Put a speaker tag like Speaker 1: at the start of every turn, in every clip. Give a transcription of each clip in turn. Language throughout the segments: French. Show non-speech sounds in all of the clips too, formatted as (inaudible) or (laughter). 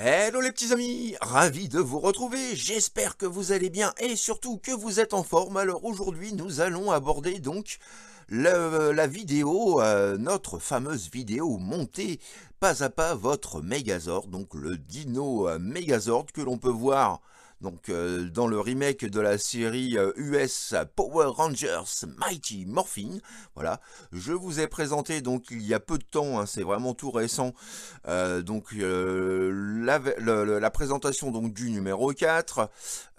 Speaker 1: Hello les petits amis, ravi de vous retrouver, j'espère que vous allez bien et surtout que vous êtes en forme. Alors aujourd'hui nous allons aborder donc la vidéo, euh, notre fameuse vidéo montée pas à pas votre Megazord, donc le dino euh, Megazord que l'on peut voir donc euh, dans le remake de la série US euh, Power Rangers Mighty Morphin. Voilà, je vous ai présenté donc il y a peu de temps, hein, c'est vraiment tout récent, euh, donc la, présentation donc du numéro 4,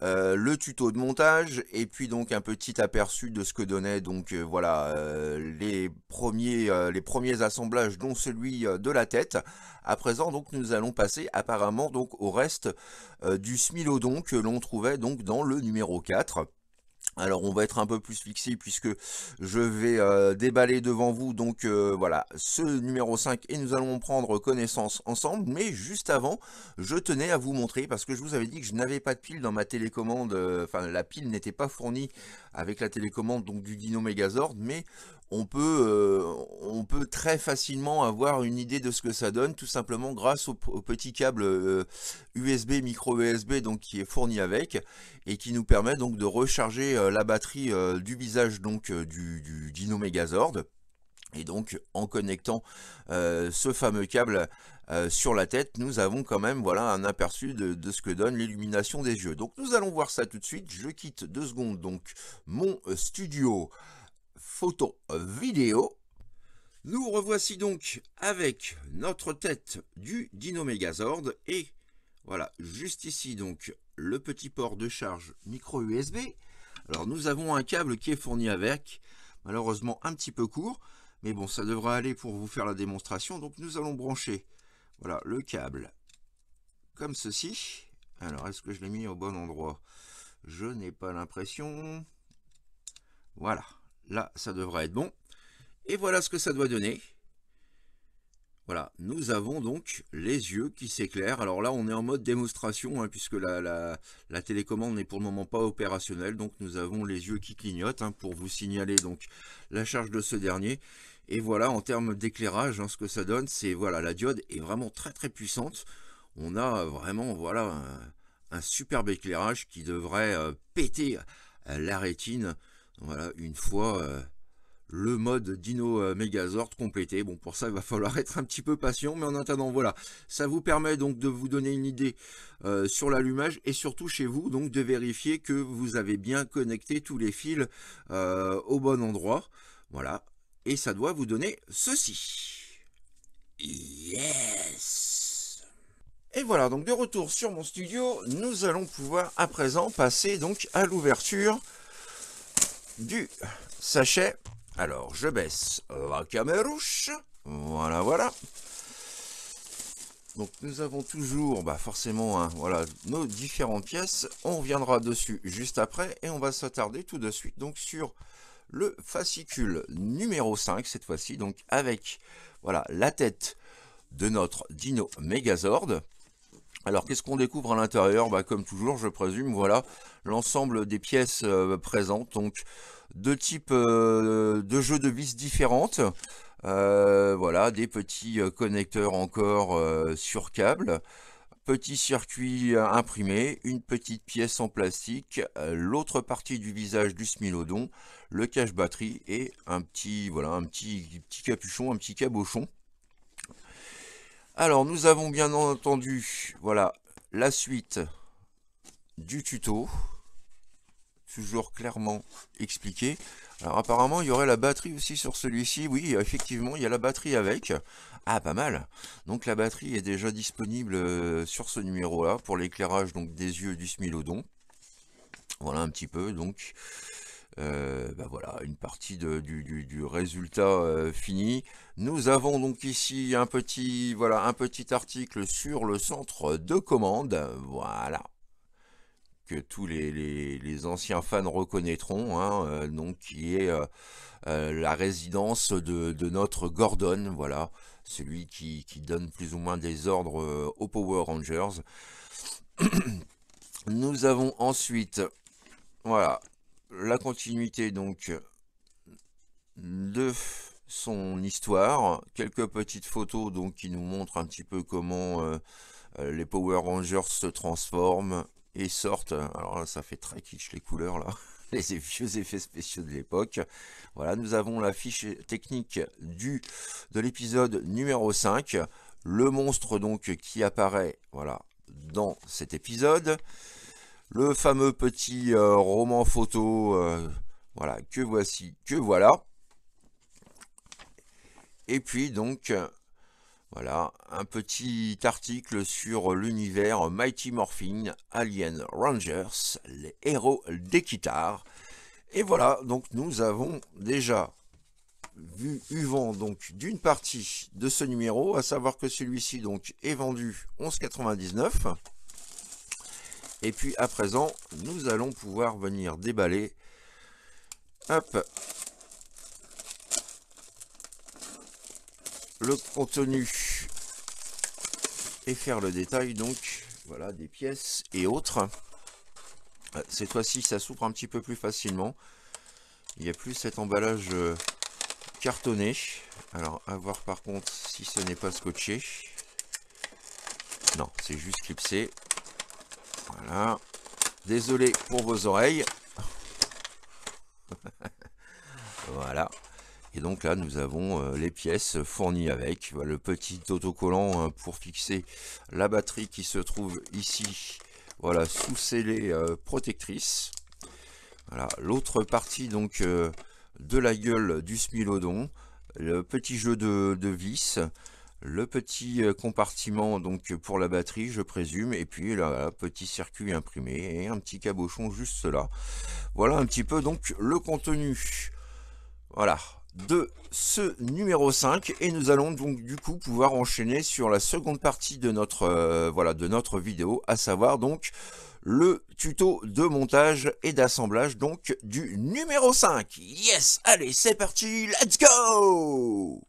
Speaker 1: euh, le tuto de montage et puis donc un petit aperçu de ce que donnaient donc euh, voilà euh, les premiers les premiers assemblages dont celui de la tête. À présent donc nous allons passer apparemment donc au reste du smilodon que l'on trouvait donc dans le numéro 4. Alors on va être un peu plus fixé puisque je vais euh, déballer devant vous donc euh, voilà ce numéro 5 et nous allons prendre connaissance ensemble mais juste avant je tenais à vous montrer parce que je vous avais dit que je n'avais pas de pile dans ma télécommande euh, enfin la pile n'était pas fournie avec la télécommande donc du Dino Megazord mais on peut, euh, on peut très facilement avoir une idée de ce que ça donne, tout simplement grâce au, petit câble USB, euh, micro USB donc, qui est fourni avec, et qui nous permet donc de recharger euh, la batterie du visage donc, du, Dino Megazord. Et donc en connectant ce fameux câble sur la tête, nous avons quand même voilà, un aperçu de, ce que donne l'illumination des yeux. Donc nous allons voir ça tout de suite. Je quitte deux secondes donc mon studio photo euh, vidéo. Nous revoici donc avec notre tête du megazord et voilà, juste ici donc le petit port de charge micro USB. Alors nous avons un câble qui est fourni avec, malheureusement un petit peu court, mais bon ça devra aller pour vous faire la démonstration. Donc nous allons brancher voilà le câble comme ceci. Alors est-ce que je l'ai mis au bon endroit Je n'ai pas l'impression. Voilà. Là, ça devrait être bon. Et voilà ce que ça doit donner. Voilà, nous avons donc les yeux qui s'éclairent. Alors là, on est en mode démonstration, hein, puisque la, télécommande n'est pour le moment pas opérationnelle. Donc nous avons les yeux qui clignotent hein, pour vous signaler donc la charge de ce dernier. Et voilà, en termes d'éclairage, hein, ce que ça donne, c'est voilà, la diode est vraiment très très puissante. On a vraiment voilà un, superbe éclairage qui devrait euh, péter la rétine voilà, une fois euh, le mode Dino euh, Megazord complété. Bon, pour ça, il va falloir être un petit peu patient, mais en attendant, voilà. Ça vous permet donc de vous donner une idée euh, sur l'allumage et surtout chez vous, donc de vérifier que vous avez bien connecté tous les fils au bon endroit. Voilà, et ça doit vous donner ceci. Yes et voilà, donc de retour sur mon studio, nous allons pouvoir à présent passer donc à l'ouverture du sachet. Alors, je baisse la camérouche. Voilà, voilà. Donc nous avons toujours, bah, forcément, hein, voilà, nos différentes pièces. On reviendra dessus juste après et on va s'attarder tout de suite donc sur le fascicule numéro 5 cette fois-ci, donc avec voilà la tête de notre dino Megazord. Alors qu'est-ce qu'on découvre à l'intérieur bah, Comme toujours je présume, voilà l'ensemble des pièces euh, présentes. Donc deux types euh, de jeux de vis différentes. Euh, voilà, des petits connecteurs encore sur câble, petit circuit imprimé, une petite pièce en plastique, l'autre partie du visage du smilodon, le cache batterie et un petit voilà un petit, petit capuchon, un petit cabochon. Alors, nous avons bien entendu, voilà, la suite du tuto. Toujours clairement expliqué. Alors, apparemment, il y aurait la batterie aussi sur celui-ci. Oui, effectivement, il y a la batterie avec. Ah, pas mal. Donc, la batterie est déjà disponible euh, sur ce numéro-là pour l'éclairage donc des yeux du Smilodon. Voilà un petit peu, donc... Euh, bah voilà, une partie du, résultat euh, fini. Nous avons donc ici un petit, voilà, un petit article sur le centre de commande, voilà, que tous les, anciens fans reconnaîtront, hein, euh, donc qui est la résidence de, notre Gordon, voilà, celui qui, qui, donne plus ou moins des ordres aux Power Rangers. (clears throat) Nous avons ensuite voilà, la continuité donc de son histoire, quelques petites photos donc qui nous montrent un petit peu comment euh, les Power Rangers se transforment et sortent. Alors là, ça fait très kitsch les couleurs là, (laughs) les vieux effets spéciaux de l'époque. Voilà, nous avons la fiche technique du de l'épisode numéro 5, le monstre donc qui apparaît voilà dans cet épisode le fameux petit euh, roman photo, euh, voilà, que voici, que voilà. Et puis donc, euh, voilà, un petit article sur l'univers Mighty Morphin, Alien Rangers, les héros des guitares. Et voilà, donc nous avons déjà vu, eu vent donc d'une partie de ce numéro, à savoir que celui-ci donc est vendu 11,99 et puis à présent, nous allons pouvoir venir déballer. Hop le contenu et faire le détail donc voilà des pièces et autres cette fois-ci ça s'ouvre un petit peu plus facilement il n'y a plus cet emballage euh, cartonné alors à voir par contre si ce n'est pas scotché non c'est juste clipsé Désolé pour vos oreilles. (laughs) voilà. Et donc là, nous avons euh, les pièces fournies avec. Le petit autocollant euh, pour fixer la batterie qui se trouve ici, voilà, sous scellé euh, protectrice. Voilà, l'autre partie donc de la gueule du smilodon. Le petit jeu de vis le petit euh, compartiment donc euh, pour la batterie je présume et puis le petit circuit imprimé et un petit cabochon juste là voilà un petit peu donc le contenu voilà de ce numéro 5 et nous allons donc du coup pouvoir enchaîner sur la seconde partie de notre euh, voilà de notre vidéo à savoir donc le tuto de montage et d'assemblage donc du numéro 5 yes allez c'est parti let's go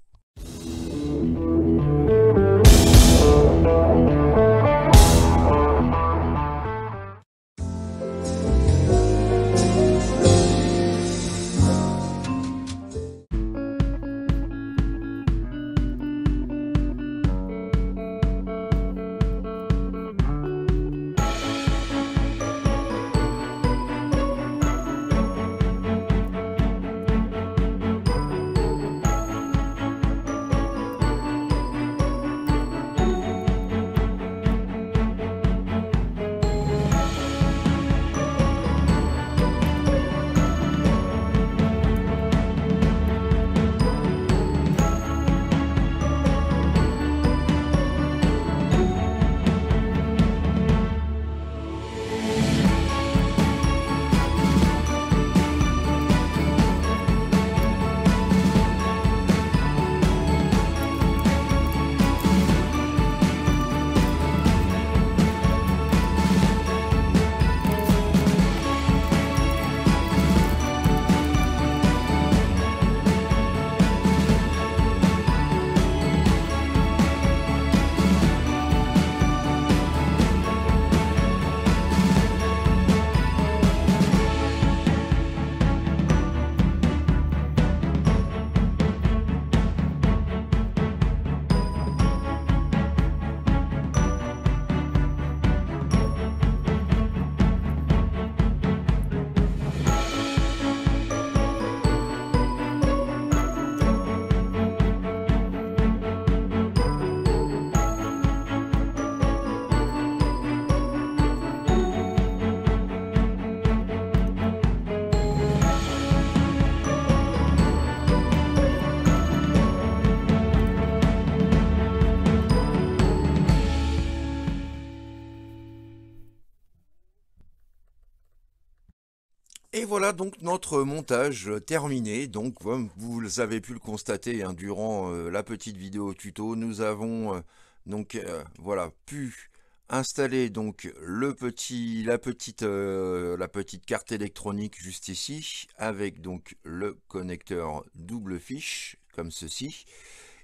Speaker 1: voilà donc notre montage terminé. Donc comme vous avez pu le constater hein, durant euh, la petite vidéo tuto, nous avons euh, donc euh, voilà pu installer donc le petit la petite la petite carte électronique juste ici avec donc le connecteur double fiche comme ceci.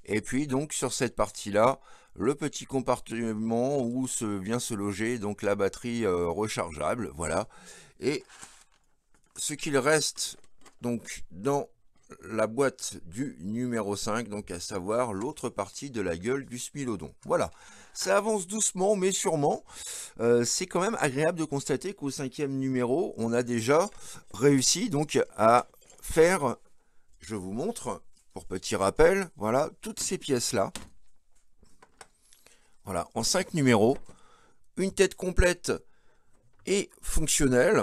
Speaker 1: Et puis donc sur cette partie là, le petit compartiment où se vient se loger donc la batterie rechargeable, voilà. Et ce qu'il reste donc dans la boîte du numéro 5, donc à savoir l'autre partie de la gueule du smilodon. Voilà, ça avance doucement mais sûrement. Euh, c'est quand même agréable de constater qu'au cinquième numéro, on a déjà réussi donc à faire, je vous montre, pour petit rappel, voilà, toutes ces pièces-là. Voilà, en cinq numéros, une tête complète et fonctionnelle,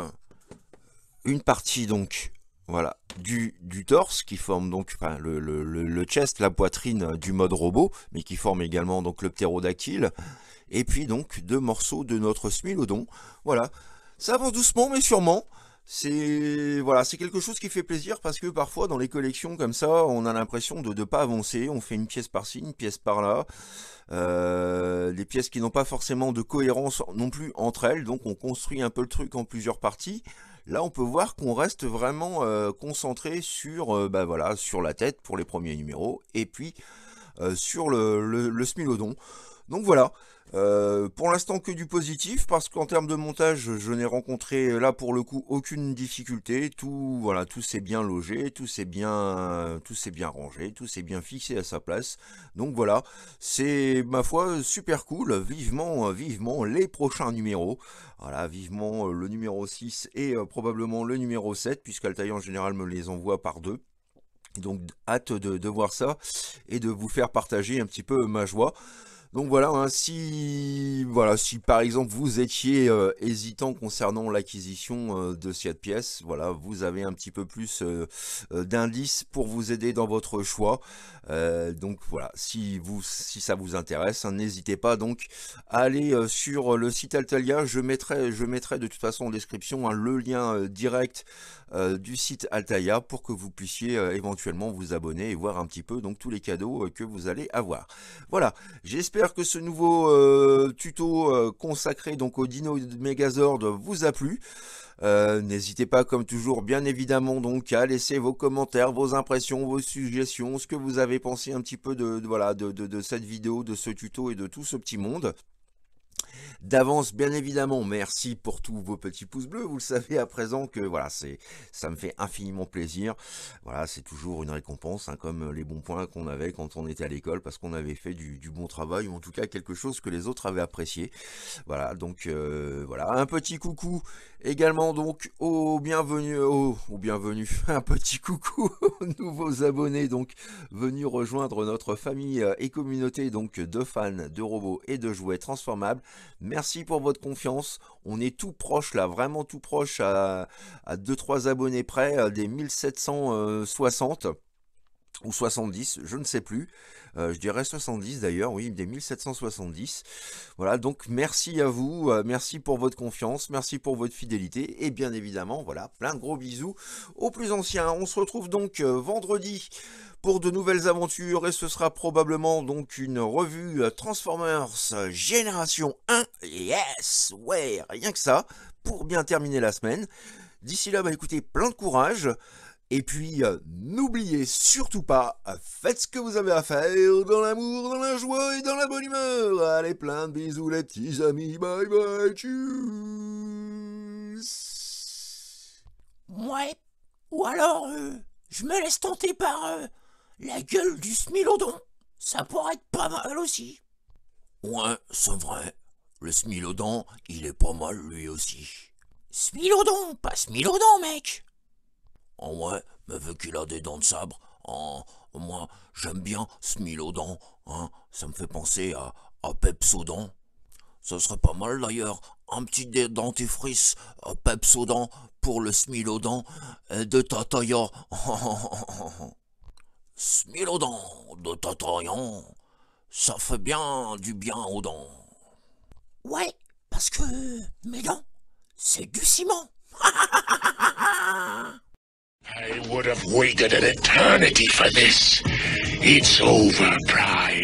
Speaker 1: une partie donc voilà, du, du, torse qui forme donc le, chest, la poitrine euh, du mode robot, mais qui forme également donc le ptérodactyle, et puis donc deux morceaux de notre smilodon. Voilà, ça avance doucement mais sûrement. C'est voilà, c'est quelque chose qui fait plaisir parce que parfois dans les collections comme ça, on a l'impression de ne pas avancer. On fait une pièce par-ci, une pièce par-là, euh, des pièces qui n'ont pas forcément de cohérence non plus entre elles. Donc on construit un peu le truc en plusieurs parties. Là, on peut voir qu'on reste vraiment euh, concentré sur, euh, bah, voilà, sur la tête pour les premiers numéros, et puis euh, sur le smilodon. Donc voilà, euh, pour l'instant que du positif, parce qu'en termes de montage, je n'ai rencontré là pour le coup aucune difficulté. Tout voilà, tout s'est bien logé, tout s'est bien, bien rangé, tout s'est bien fixé à sa place. Donc voilà, c'est ma foi super cool. Vivement, euh, vivement les prochains numéros. Voilà, vivement euh, le numéro 6 et probablement le numéro 7, puisqu'Altaï en général me les envoie par deux. Donc hâte de, de voir ça et de vous faire partager un petit peu ma joie. Donc voilà, hein, si, voilà, si par exemple vous étiez euh, hésitant concernant l'acquisition euh, de cette pièce, voilà, vous avez un petit peu plus euh, d'indices pour vous aider dans votre choix. donc voilà, si, vous, si ça vous intéresse, hein, n'hésitez pas donc à aller sur le site Altalia. Je mettrai, je mettrai de toute façon en description hein, le lien direct du site Altalia pour que vous puissiez éventuellement vous abonner et voir un petit peu donc tous les cadeaux que vous allez avoir. Voilà, j'espère que ce nouveau euh, tuto euh, consacré donc au Dino de Megazord vous a plu. Euh, n'hésitez pas, comme toujours, bien évidemment, donc à laisser vos commentaires, vos impressions, vos suggestions, ce que vous avez pensé un petit peu de, voilà de cette vidéo, de ce tuto et de tout ce petit monde d'avance, bien évidemment. Merci pour tous vos petits pouces bleus. Vous le savez à présent que voilà, c'est ça me fait infiniment plaisir. Voilà, c'est toujours une récompense, hein, comme les bons points qu'on avait quand on était à l'école, parce qu'on avait fait du, bon travail, ou en tout cas quelque chose que les autres avaient apprécié. Voilà, donc euh, voilà, un petit coucou Également donc au bienvenue, au, bienvenue, (laughs) un petit coucou aux nouveaux abonnés donc venus rejoindre notre famille euh, et communauté donc de fans de robots et de jouets transformables. Merci pour votre confiance. On est tout proche là, vraiment tout proche à, à 2-3 abonnés près euh, des 1760 ou 70, je ne sais plus. Euh, je dirais 70 d'ailleurs, oui, des 1770. Voilà, donc merci à vous, euh, merci pour votre confiance, merci pour votre fidélité, et bien évidemment, voilà, plein de gros bisous aux plus anciens. On se retrouve donc euh, vendredi pour de nouvelles aventures, et ce sera probablement donc une revue Transformers Génération 1. Yes, ouais, rien que ça, pour bien terminer la semaine. D'ici là, bah écoutez, plein de courage. Et puis, euh, n'oubliez surtout pas, euh, faites ce que vous avez à faire dans l'amour, dans la joie et dans la bonne humeur. Allez, plein de bisous les petits amis. Bye bye, tchuss. Ouais, ou alors, euh, je me laisse tenter par la gueule du smilodon. Ça pourrait être pas mal aussi. Ouais, c'est vrai. Le smilodon, il est pas mal lui aussi. Smilodon, pas smilodon, mec ouais, mais vu qu'il a des dents de sabre, en moi, j'aime bien Smilodon, hein. ça me fait penser à, à Pepsodon. Ce serait pas mal d'ailleurs, un petit dentifrice à euh, Pepsodon pour le Smilodon de Tatayan. (laughs) Smilodon de Tatayan, ça fait bien du bien aux dents. Ouais, parce que mes dents, c'est du ciment. (laughs) I would have waited an eternity for this. It's over, Pride.